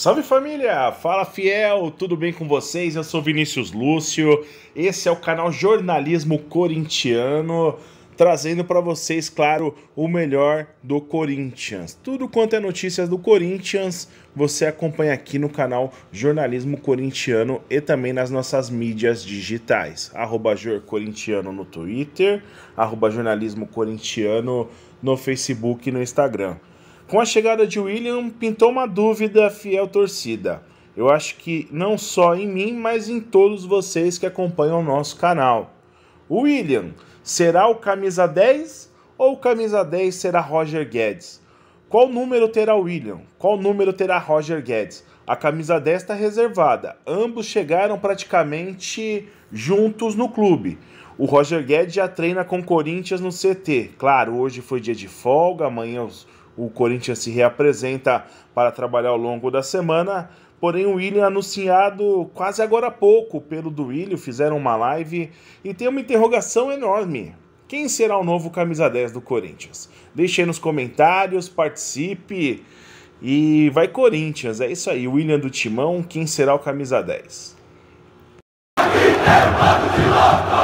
Salve família! Fala fiel, tudo bem com vocês? Eu sou Vinícius Lúcio, esse é o canal Jornalismo Corintiano, trazendo para vocês, claro, o melhor do Corinthians. Tudo quanto é notícias do Corinthians, você acompanha aqui no canal Jornalismo Corintiano e também nas nossas mídias digitais. Arroba Jorcorintiano no Twitter, arroba Jornalismo Corintiano no Facebook e no Instagram. Com a chegada de William, pintou uma dúvida fiel torcida. Eu acho que não só em mim, mas em todos vocês que acompanham o nosso canal. William será o camisa 10 ou o camisa 10 será Roger Guedes? Qual número terá William? Qual número terá Roger Guedes? A camisa 10 está reservada. Ambos chegaram praticamente juntos no clube. O Roger Guedes já treina com Corinthians no CT. Claro, hoje foi dia de folga, amanhã os, o Corinthians se reapresenta para trabalhar ao longo da semana, porém o William anunciado quase agora há pouco pelo Duílio, fizeram uma live e tem uma interrogação enorme. Quem será o novo camisa 10 do Corinthians? Deixe aí nos comentários, participe e vai Corinthians, é isso aí, William do Timão, quem será o camisa 10? É